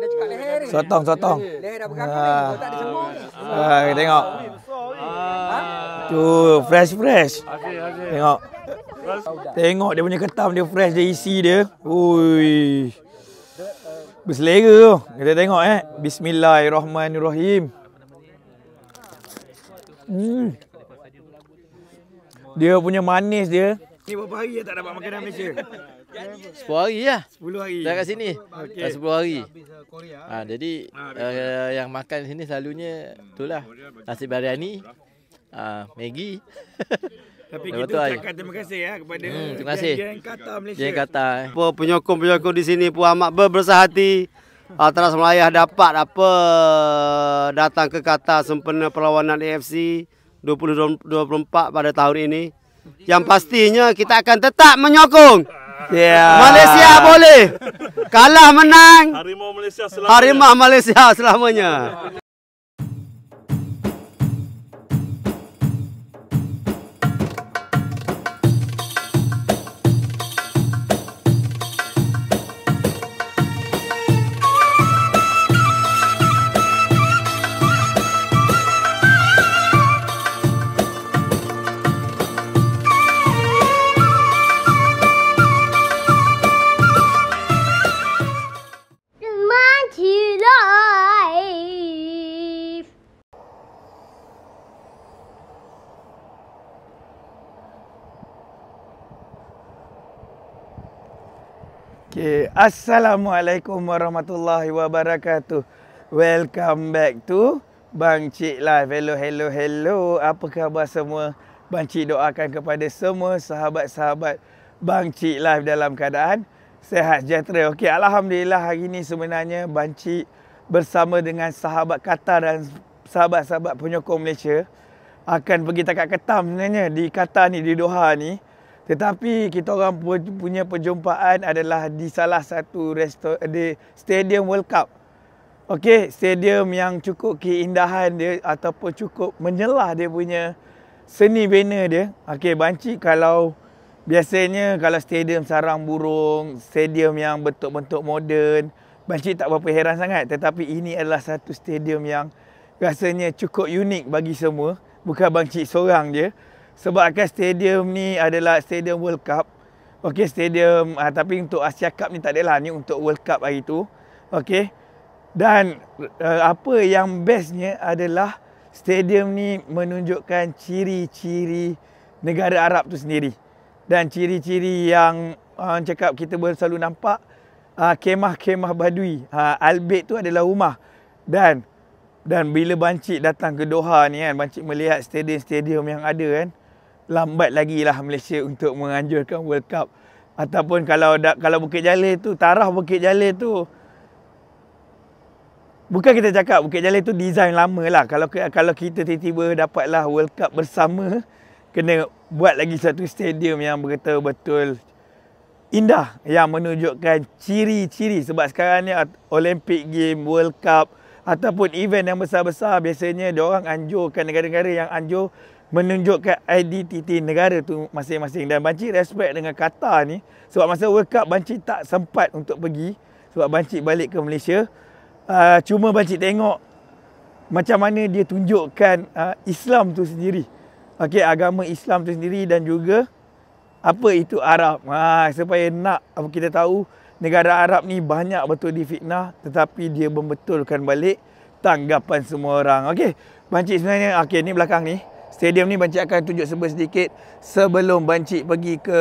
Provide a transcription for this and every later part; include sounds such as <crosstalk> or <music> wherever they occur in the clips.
dah cakap leher ni. Sotong, sotong. Leher dah berkakak ah. ni, tak ada sembuh. Ah, tengok. Ah. Tu, fresh, fresh. Tengok. Tengok dia punya ketam dia fresh dia isi dia. Ui. Berselera tu. Kita tengok eh. Bismillahirrahmanirrahim. Hmm. Dia punya manis dia. Ni berapa hari yang tak dapat makanan Malaysia? Sepuluh hari Ya. Sepuluh hari. Dah kat sini. Okay. Dah sepuluh hari. Ha, jadi uh, yang makan sini selalunya itulah. Nasi bariani. Uh, ah, Maggi. <laughs> Tapi kita lah. ucapkan terima kasih ya kepada hmm, terima kasih. Kata Malaysia. Jangan kata. Apa penyokong-penyokong di sini pu amat berbesar hati. Uh, Melayah dapat apa datang ke kata sempena perlawanan AFC 2024 pada tahun ini. Yang pastinya kita akan tetap menyokong. Yeah. Malaysia boleh. Kalah menang. Harimau Malaysia selamanya. Harimau Malaysia selamanya. Yeah. Assalamualaikum warahmatullahi wabarakatuh. Welcome back to Bang Cik Live. Hello, hello, hello. Apa khabar semua? Bang Cik doakan kepada semua sahabat-sahabat Bang Cik Live dalam keadaan sehat sejahtera. Okay, alhamdulillah hari ini sebenarnya Bang Cik bersama dengan sahabat Qatar dan sahabat-sahabat penyokong Malaysia akan pergi tangkap ketam sebenarnya di Qatar ni, di Doha ni. Tetapi kita orang punya perjumpaan adalah di salah satu restor, di stadium World Cup. Okey, stadium yang cukup keindahan dia ataupun cukup menyelah dia punya seni bina dia. Okey, banci kalau biasanya kalau stadium sarang burung, stadium yang bentuk-bentuk moden, banci tak berapa heran sangat. Tetapi ini adalah satu stadium yang rasanya cukup unik bagi semua, bukan banci seorang je. Sebab sebabkan stadium ni adalah stadium World Cup. Okey, stadium uh, tapi untuk Asia Cup ni tak adalah ni untuk World Cup hari tu. Okey. Dan uh, apa yang bestnya adalah stadium ni menunjukkan ciri-ciri negara Arab tu sendiri. Dan ciri-ciri yang uh, cakap kita boleh selalu nampak uh, kemah-kemah badui. Uh, Al-Bait tu adalah rumah. Dan dan bila Bancik datang ke Doha ni kan, Bancik melihat stadium-stadium yang ada kan lambat lagi lah Malaysia untuk menganjurkan World Cup. Ataupun kalau da, kalau Bukit Jalil tu, tarah Bukit Jalil tu, bukan kita cakap Bukit Jalil tu design lama lah. Kalau, kalau kita tiba-tiba dapatlah World Cup bersama, kena buat lagi satu stadium yang betul-betul indah yang menunjukkan ciri-ciri sebab sekarang ni Olympic Game, World Cup ataupun event yang besar-besar biasanya diorang anjurkan negara-negara yang anjur menunjukkan IDTT negara tu masing-masing dan Banci respect dengan Qatar ni sebab masa World Cup Banci tak sempat untuk pergi sebab Banci balik ke Malaysia uh, cuma Banci tengok macam mana dia tunjukkan uh, Islam tu sendiri Okay, agama Islam tu sendiri dan juga apa itu Arab uh, supaya nak apa kita tahu negara Arab ni banyak betul di difitnah tetapi dia membetulkan balik tanggapan semua orang Okay, Banci sebenarnya Okay, ni belakang ni stadium ni Bancik akan tunjuk sebut sedikit sebelum Bancik pergi ke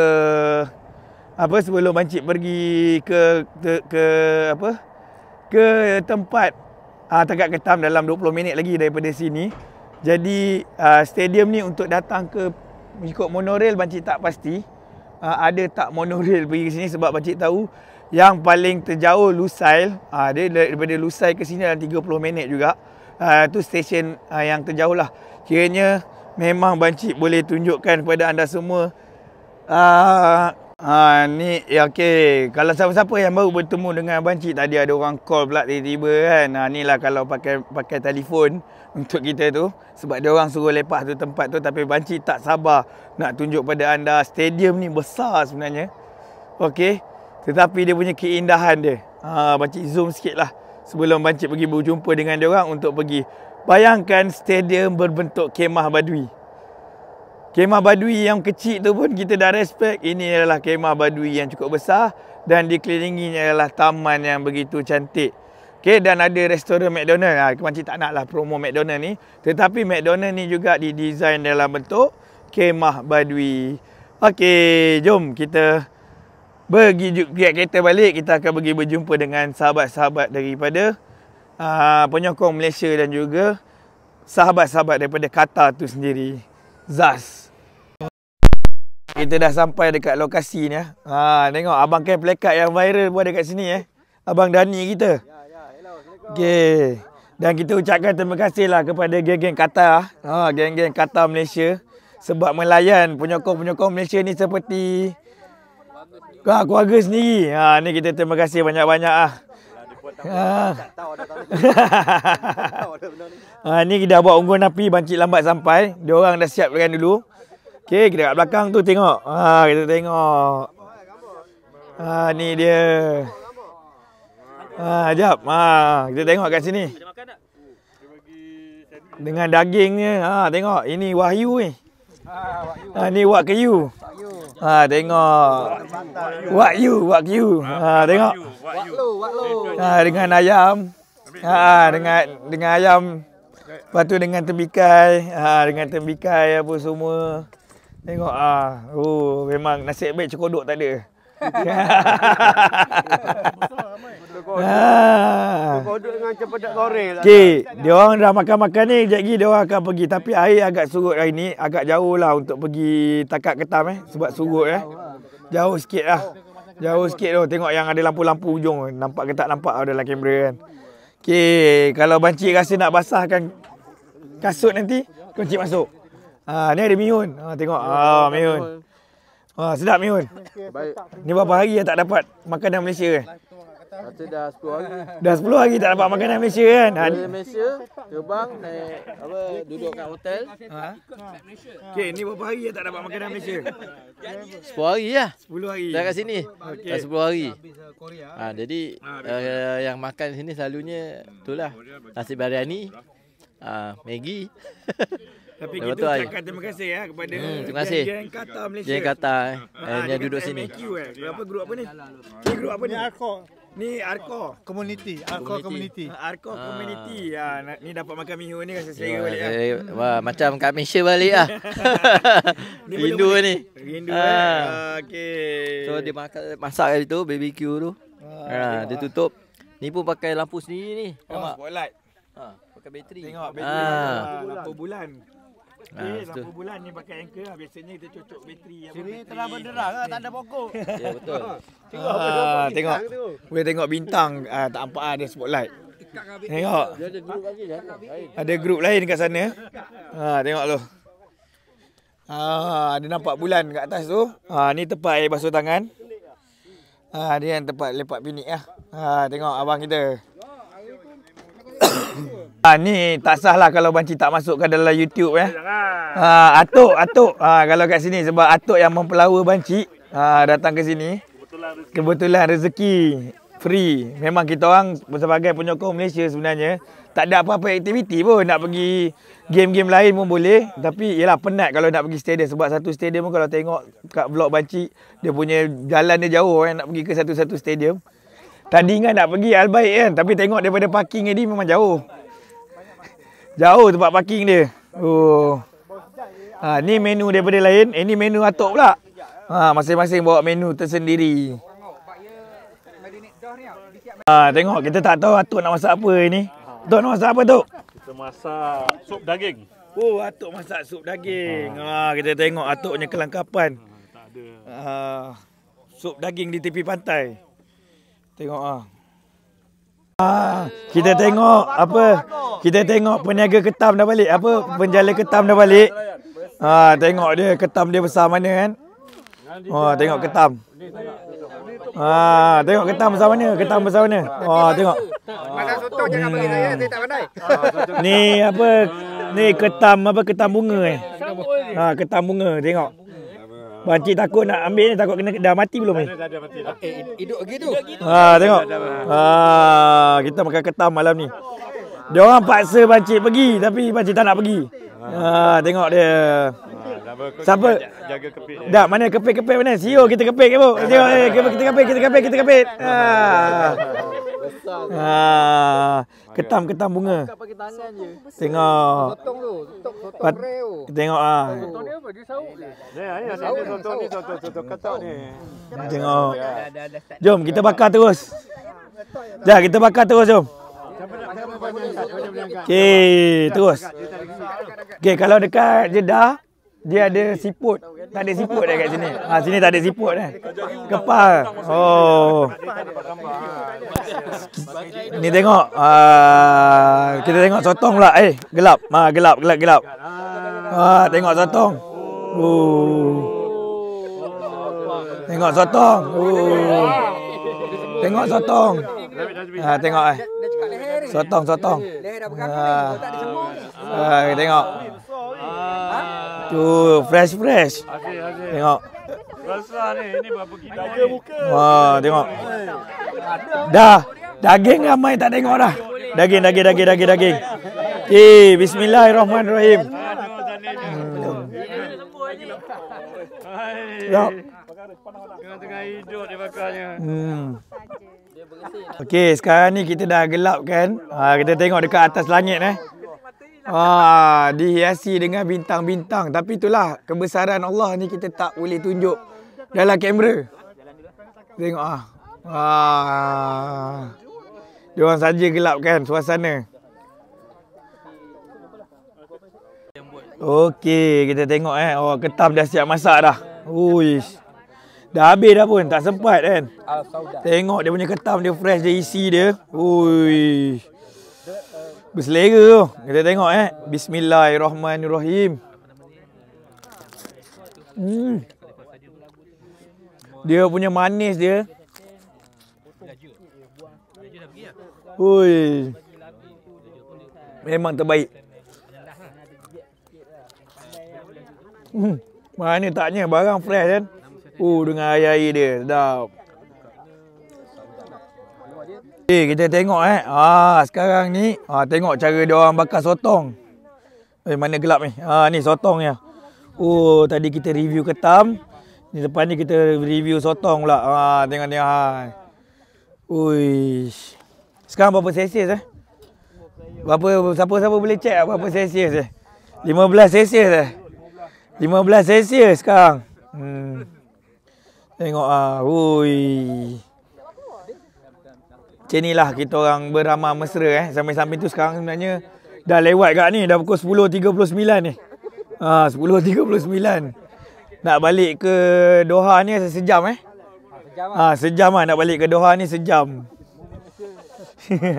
apa sebelum Bancik pergi ke ke, ke apa ke tempat ah tegak ketam dalam 20 minit lagi daripada sini. Jadi uh, stadium ni untuk datang ke ikut monorail Bancik tak pasti uh, ada tak monorail pergi ke sini sebab Bancik tahu yang paling terjauh Lusail uh, dia daripada Lusail ke sini dalam 30 minit juga. itu tu stesen uh, yang terjauh lah. Kiranya memang bancik boleh tunjukkan kepada anda semua ah uh, uh, ni ya, okey kalau siapa-siapa yang baru bertemu dengan bancik tadi ada orang call pula tiba-tiba kan ha uh, inilah kalau pakai pakai telefon untuk kita tu sebab dia orang suruh lepak tu tempat tu tapi bancik tak sabar nak tunjuk pada anda stadium ni besar sebenarnya okey tetapi dia punya keindahan dia ha uh, bancik zoom sikitlah sebelum bancik pergi berjumpa dengan dia orang untuk pergi Bayangkan stadium berbentuk kemah badui. Kemah badui yang kecil tu pun kita dah respect. Ini adalah kemah badui yang cukup besar dan dikelilinginya adalah taman yang begitu cantik. Okay, dan ada restoran McDonald's. Ha, ah, Kemancik tak naklah promo McDonald's ni. Tetapi McDonald's ni juga didesain dalam bentuk kemah badui. Okay, jom kita pergi juga kereta balik. Kita akan pergi berjumpa dengan sahabat-sahabat daripada uh, penyokong Malaysia dan juga sahabat-sahabat daripada Qatar tu sendiri Zaz kita dah sampai dekat lokasi ni ya. Ha, tengok abang kain pelekat yang viral buat dekat sini eh. Abang Dani kita. Ya, ya. Hello. Okay. Dan kita ucapkan terima kasih lah kepada geng-geng Qatar. Ha, geng-geng Qatar Malaysia. Sebab melayan penyokong-penyokong Malaysia ni seperti ha, keluarga sendiri. Ha, ni kita terima kasih banyak-banyak ah. -banyak, Ah. tahu dah <laughs> ni. Ha ni dah buat unggun api bangkit lambat sampai. Dia orang dah siapkan dulu. Okey, kita kat belakang tu tengok. Ha kita tengok. Ha ni dia. Ha jap. Ha kita tengok kat sini. Dengan dagingnya. Ha tengok ini wahyu ni. Eh. Ha, ni what ke you? Ha, tengok. What you, what you. Ha, tengok. Ha, dengan ayam. Ha, dengan dengan ayam. Lepas dengan tembikai. Ha, dengan tembikai apa semua. Tengok ah. Oh, memang nasib baik cekodok tak ada. <laughs> Kau ah. duduk dengan cepat tak goreng. Okay. Dia orang dah makan-makan ni. Sekejap lagi dia orang akan pergi. Tapi air agak surut hari ni. Agak jauh lah untuk pergi takat ketam eh. Sebab surut eh. Jauh sikit lah. Jauh sikit tu. Tengok yang ada lampu-lampu ujung. Nampak ke tak nampak dalam kamera kan. Okay. Kalau banci rasa nak basahkan kasut nanti. Kunci masuk. Ha, ni ada mihun. Ha, tengok. Ha, oh, mihun. Ha, sedap mihun. Ni berapa hari yang tak dapat makanan Malaysia ke? Eh? Kata dah 10 hari. <laughs> Dah 10 hari tak dapat makanan Malaysia kan. Dari Malaysia, terbang naik apa duduk kat hotel. Ha? ha. Okay, ni berapa hari tak dapat makanan Malaysia? 10 hari lah. Ya. 10 hari. Dah kat sini. Okay. Dah 10 hari. Uh, ha, jadi ha, uh, yang makan sini selalunya itulah. Nasi biryani. Ah, uh, Maggie. <laughs> Tapi kita betul ucapkan ayo. terima kasih ya kepada hmm, terima kasih. Geng Kata Malaysia. Geng Kata eh, ha, yang duduk sini. Thank you eh. Berapa grup lah, apa ni? Ni grup apa ni? Arko. Ni Arko Community. Arko Community. Arko Community. Ha, ah. Ya, ni dapat makan mihu ni rasa selera ya, balik. Ya. Wah, macam kat Malaysia balik ah. <laughs> Rindu ni. Rindu ah. Eh. ah. Okey. So dia makan masak kat situ BBQ tu. Ah, ha, ah, dia lah. tutup. Ni pun pakai lampu sendiri ni. Oh, spotlight. Ha, pakai bateri. Tengok bateri ah. berapa bulan. Ha, eh, betul. berapa bulan ni pakai anchor lah. Biasanya kita cocok bateri. Sini terlalu benderang lah. Tak ada pokok. ya, betul. Ha, <laughs> ha, tengok. Boleh tengok bintang. Uh, tak nampak lah ada spotlight. Tengok. Ada grup lagi kan? Ada grup lain kat sana. Ha, tengok tu. Ha, ada nampak bulan kat atas tu. Ha, ni tempat air basuh tangan. Ha, dia yang tempat lepak binik lah. Ha, tengok abang kita. Ha, ni tak sah lah kalau Banci tak masukkan dalam YouTube ya. Ha, Atuk, Atuk. Ha, kalau kat sini sebab Atuk yang mempelawa Banci ha, datang ke sini. Kebetulan rezeki. Free. Memang kita orang sebagai penyokong Malaysia sebenarnya. Tak ada apa-apa aktiviti pun. Nak pergi game-game lain pun boleh. Tapi ialah penat kalau nak pergi stadium. Sebab satu stadium pun kalau tengok kat vlog Banci. Dia punya jalan dia jauh kan. Nak pergi ke satu-satu stadium. Tadi ingat nak pergi albaik kan. Tapi tengok daripada parking ni memang jauh. Jauh tempat parking dia. Oh. Ha ni menu daripada lain, ini eh, menu atuk pula. Ha masing-masing bawa menu tersendiri. Ha tengok kita tak tahu atuk nak masak apa ini. Atuk nak masak apa tu? Kita masak sup daging. Oh atuk masak sup daging. Ha, ha kita tengok atuknya kelengkapan. Ha, ha sup daging di tepi pantai. Tengok ah. Ha ah kita tengok apa kita tengok peniaga ketam dah balik apa penjala ketam dah balik ha tengok dia ketam dia besar mana kan ha tengok ketam ha tengok ketam besar mana ketam besar mana ha tengok ni apa ni ketam apa ketam bunga eh ha ketam bunga tengok Banci takut nak ambil ni takut kena dah mati belum ni? Dah dah mati dah. Eh hidup eh, lagi tu. Ha tengok. Ha kita makan ketam malam ni. Dia orang paksa banci pergi tapi banci tak nak pergi. Ha tengok dia. Siapa? Jaga kepit. Dah mana kepit-kepit mana? Sio kita kepit ke bu? Tengok eh kita kepit kita kepit kita kepit. Ha. Ah, ketam ketam bunga. Tengok. Sotong Tengok ah. Tengok. Jom kita bakar terus. Jom kita bakar terus jom. Okey, terus. Okey, kalau dekat Jeddah, dia ada siput. Tak ada siput dah kat sini. Ha, sini tak ada siput kan. Kepal. Oh. Ni tengok. Uh, kita tengok sotong pula. Eh, gelap. Ha, gelap, gelap, gelap. Ha, tengok sotong. Oh. Tengok sotong. Oh. Tengok sotong. Ha, tengok eh. Sotong, sotong. Ha, tengok. Ha, tengok. Tu fresh fresh. Okey okey. Tengok. Rasa ni ini berapa kita muka. Ha tengok. Dah. Daging ramai tak tengok dah. Daging daging daging daging daging. Okey, eh, bismillahirrahmanirrahim. Hai. Ya. Hmm. Okey, sekarang ni kita dah gelap kan? Ha, kita tengok dekat atas langit eh. Ah, dihiasi dengan bintang-bintang. Tapi itulah kebesaran Allah ni kita tak boleh tunjuk dalam kamera. Tengok ah. Ah. Dia saja kan suasana. Okey, kita tengok eh. Oh, ketam dah siap masak dah. Uish. Dah habis dah pun, tak sempat kan. Tengok dia punya ketam dia fresh dia isi dia. Uish. Berselera tu. Kita tengok eh. Bismillahirrahmanirrahim. Hmm. Dia punya manis dia. Ui. Memang terbaik. Hmm. Mana taknya barang fresh kan? Oh, dengan air-air dia. Sedap. Okay, eh, kita tengok eh. Ah, sekarang ni, ah, tengok cara dia orang bakar sotong. Eh, mana gelap ni? Ah, ni sotong ya. Oh, tadi kita review ketam. Ni depan ni kita review sotong pula. Ha, ah, tengok-tengok. Ha. Ah. Uish. Sekarang berapa celsius eh? Berapa, siapa-siapa boleh check berapa celsius eh? 15 celsius eh? 15 celsius sekarang. Hmm. Tengok ah. Uish. Macam inilah kita orang beramal mesra eh. Sampai-sampai tu sekarang sebenarnya dah lewat kat ni. Dah pukul 10.39 ni. Ha, 10.39. Nak balik ke Doha ni rasa sejam eh. Lah. Ha, sejam lah nak balik ke Doha ni sejam. <laughs>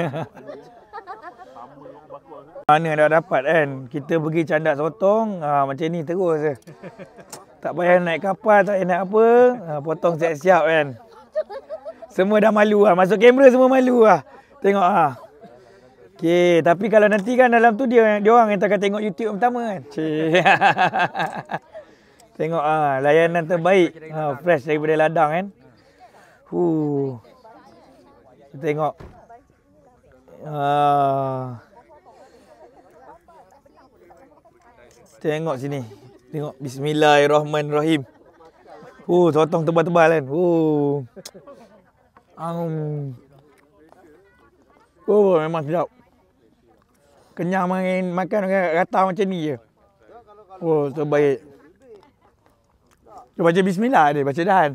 Mana dah dapat kan. Kita pergi candak sotong. Ha, macam ni terus je. Eh. Tak payah naik kapal, tak payah naik apa. Ha, potong siap-siap kan. Semua dah malu lah. Masuk kamera semua malu lah. Tengok lah. Okay. Tapi kalau nanti kan dalam tu dia, dia orang yang takkan tengok YouTube pertama kan. <laughs> tengok ah Layanan terbaik. Ha, fresh daripada ladang kan. Huh. Tengok. Ah. Tengok sini. Tengok. Bismillahirrahmanirrahim. Oh, uh, sotong tebal-tebal kan. Oh. A um, oh, memang sedap. Kenyang main makan dengan rata macam ni je. Oh, so baik. Dia baca bismillah dia, baca dahan.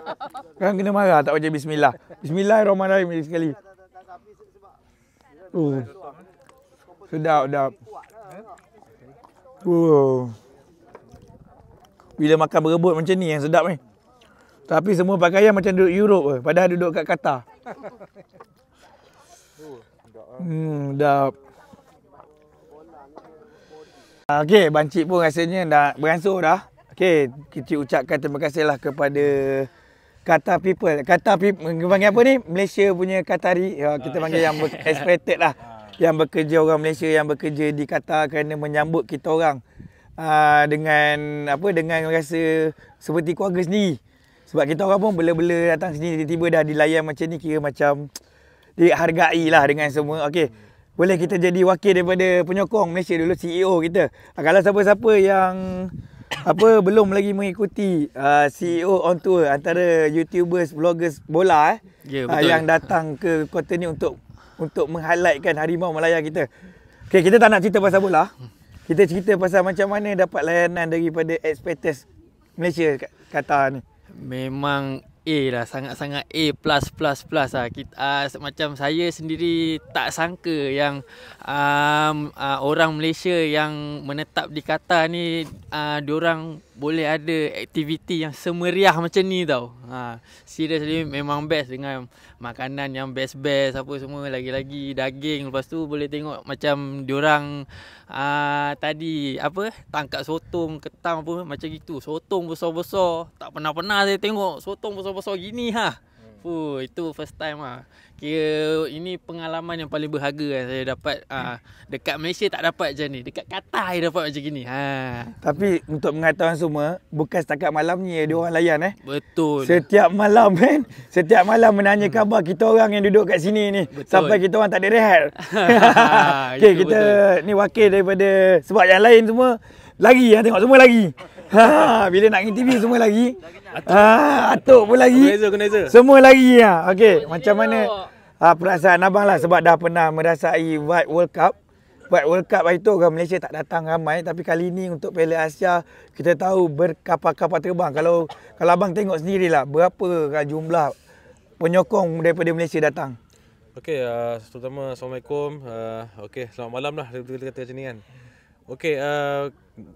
<laughs> Kau kena marah tak baca bismillah. Bismillahirrahmanirrahim sekali. Oh. Sedap, sedap. Oh. Bila makan berebut macam ni yang sedap ni. Eh. Tapi semua pakaian macam duduk Europe eh. Padahal duduk kat Qatar. Hmm, dah. Okay, Bancik pun rasanya dah beransur dah. Okay, kita ucapkan terima kasih lah kepada Qatar people. Qatar people, panggil apa ni? Malaysia punya Qatari. Ya, kita ah. panggil yang <laughs> expected lah. Ah. Yang bekerja orang Malaysia, yang bekerja di Qatar kerana menyambut kita orang. Uh, dengan apa dengan rasa seperti keluarga sendiri. Sebab kita orang pun bela-bela datang sini tiba-tiba dah dilayan macam ni kira macam dihargai lah dengan semua. Okey. Boleh kita jadi wakil daripada penyokong Malaysia dulu CEO kita. Ah, kalau siapa-siapa yang apa belum lagi mengikuti uh, ah, CEO on tour antara YouTubers, bloggers bola eh yeah, ya, uh, yang datang ke kota ni untuk untuk menghalaikan Harimau Malaya kita. Okey, kita tak nak cerita pasal bola. Kita cerita pasal macam mana dapat layanan daripada Expatus Malaysia kata ni memang A lah sangat-sangat A plus plus plus lah kita uh, macam saya sendiri tak sangka yang uh, uh, orang Malaysia yang menetap di Qatar ni uh, diorang orang boleh ada aktiviti yang semeriah macam ni tau. Ha, seriously memang best dengan makanan yang best-best apa semua lagi-lagi daging lepas tu boleh tengok macam diorang uh, tadi apa tangkap sotong ketam apa macam gitu. Sotong besar-besar tak pernah-pernah saya tengok sotong besar-besar gini ha. Fuh, itu first time ah. Kira ini pengalaman yang paling berharga yang saya dapat ah dekat Malaysia tak dapat macam ni. Dekat Qatar saya dapat macam gini. Ha. Tapi untuk mengatakan semua, bukan setakat malam ni eh, dia orang layan eh. Betul. Setiap malam kan, setiap malam menanya hmm. khabar kita orang yang duduk kat sini ni betul. sampai kita orang tak ada rehat. <laughs> Okey, kita betul. ni wakil daripada sebab yang lain semua lagi ya tengok semua lagi. Ha, bila nak pergi TV semua lagi. Ha, atuk pun lagi. Semua lagi ya. Ha. Okey, macam mana ha, perasaan abang lah sebab dah pernah merasai White World Cup. Buat World Cup hari tu orang Malaysia tak datang ramai tapi kali ni untuk Piala Asia kita tahu berkapal-kapal terbang. Kalau kalau abang tengok sendirilah berapa kan jumlah penyokong daripada Malaysia datang. Okey, uh, terutama Assalamualaikum. Uh, Okey, selamat malam lah. Kita kata macam ni kan. Okey, uh,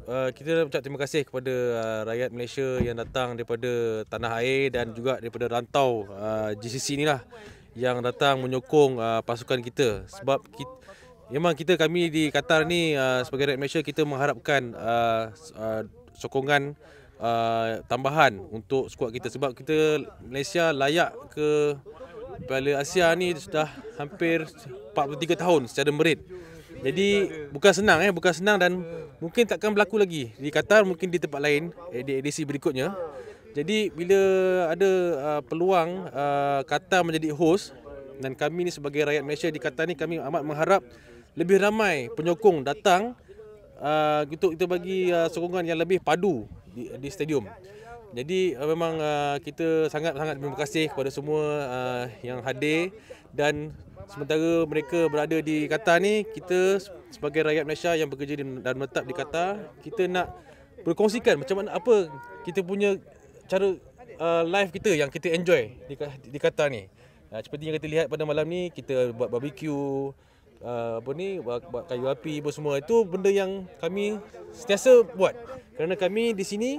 Uh, kita nak ucap terima kasih kepada uh, rakyat Malaysia yang datang daripada tanah air dan juga daripada rantau uh, GCC lah yang datang menyokong uh, pasukan kita sebab kita, memang kita kami di Qatar ni uh, sebagai rakyat Malaysia kita mengharapkan uh, uh, sokongan uh, tambahan untuk skuad kita sebab kita Malaysia layak ke Piala Asia ni sudah hampir 43 tahun secara merit jadi bukan senang eh, bukan senang dan ya. mungkin takkan berlaku lagi di Qatar, mungkin di tempat lain eh, di edisi berikutnya. Jadi bila ada uh, peluang uh, Qatar menjadi host dan kami ni sebagai rakyat Malaysia di Qatar ni kami amat mengharap lebih ramai penyokong datang uh, untuk kita bagi uh, sokongan yang lebih padu di, di stadium. Jadi uh, memang uh, kita sangat-sangat berterima kasih kepada semua uh, yang hadir dan sementara mereka berada di Qatar ni kita sebagai rakyat Malaysia yang bekerja di, dan menetap di Qatar kita nak berkongsikan macam mana apa kita punya cara uh, live kita yang kita enjoy di, di Qatar ni. Uh, seperti yang kita lihat pada malam ni kita buat barbecue uh, apa ni buat, buat kayu api apa semua itu benda yang kami sentiasa buat kerana kami di sini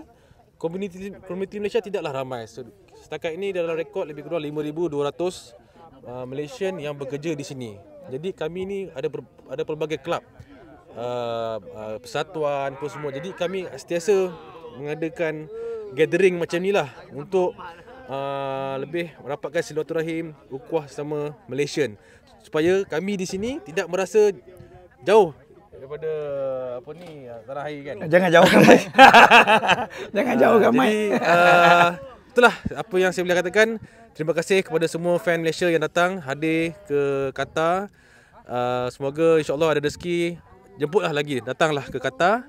Komuniti komuniti Malaysia tidaklah ramai. Setakat ini dalam rekod lebih kurang 5200 uh, Malaysian yang bekerja di sini. Jadi kami ini ada ber, ada pelbagai kelab uh, uh, persatuan pun semua. Jadi kami sentiasa mengadakan gathering macam ni lah untuk uh, lebih merapatkan silaturahim ukuah sama Malaysian supaya kami di sini tidak merasa jauh daripada apa ni ah, tanah air kan. Jangan jauh ramai. <laughs> Jangan jauh ramai. Ah, uh, ah, itulah apa yang saya boleh katakan. Terima kasih kepada semua fan Malaysia yang datang hadir ke Qatar. Uh, semoga insyaAllah ada rezeki Jemputlah lagi, datanglah ke Qatar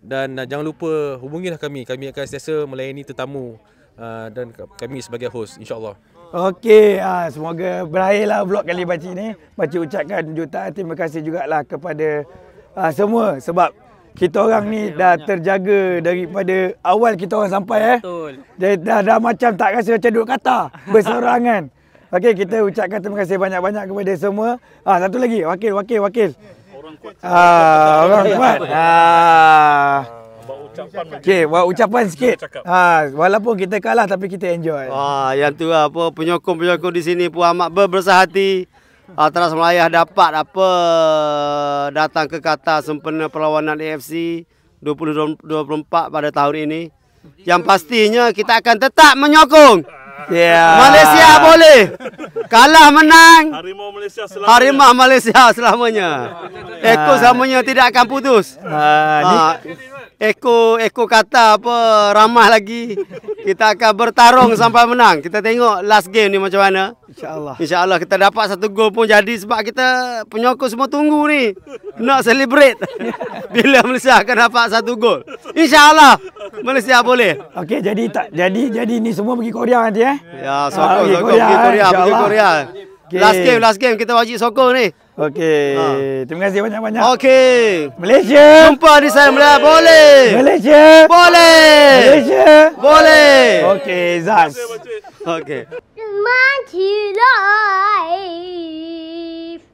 Dan uh, jangan lupa hubungilah kami Kami akan sentiasa melayani tetamu uh, Dan kami sebagai host, insyaAllah Okey, uh, semoga berakhirlah vlog kali Baci ni Baci ucapkan jutaan terima kasih jugalah kepada Ha, semua sebab kita orang ni dah banyak. terjaga daripada awal kita orang sampai eh. Betul. Dah, dah, dah macam tak rasa macam duduk kata bersorangan. <laughs> Okey kita ucapkan terima kasih banyak-banyak kepada semua. Ah ha, satu lagi wakil wakil wakil. Orang kuat. Ah orang kuat. Ah. Okey, buat ucapan sikit. Ha, walaupun kita kalah tapi kita enjoy. Wah, yang tu lah apa penyokong-penyokong di sini pun amat berbesar hati uh, ah, Teras Melaya dapat apa datang ke kata sempena perlawanan AFC 2024 pada tahun ini. Yang pastinya kita akan tetap menyokong. Yeah. Malaysia boleh. Kalah menang. Harimau Malaysia selamanya. Harimau Malaysia selamanya. Ya. Eko selamanya tidak akan putus. Ha, ha. Eko Eko kata apa ramah lagi kita akan bertarung sampai menang. Kita tengok last game ni macam mana. InsyaAllah. InsyaAllah kita dapat satu gol pun jadi sebab kita penyokong semua tunggu ni. Nak celebrate. <laughs> Bila Malaysia akan dapat satu gol. InsyaAllah. Malaysia boleh. Okey jadi tak jadi jadi ni semua pergi Korea nanti eh. Ya sokong. Uh, pergi Korea. Pergi Korea. Pergi Korea. Pergi Korea. Okay. Last game, last game kita wajib sokong ni. Okey. Ha. Terima kasih banyak-banyak. Okey. Malaysia. Jumpa di saya mula. Boleh. Malaysia. Boleh. Malaysia. Boleh. Okey, Zaz. Okey. Monkey life.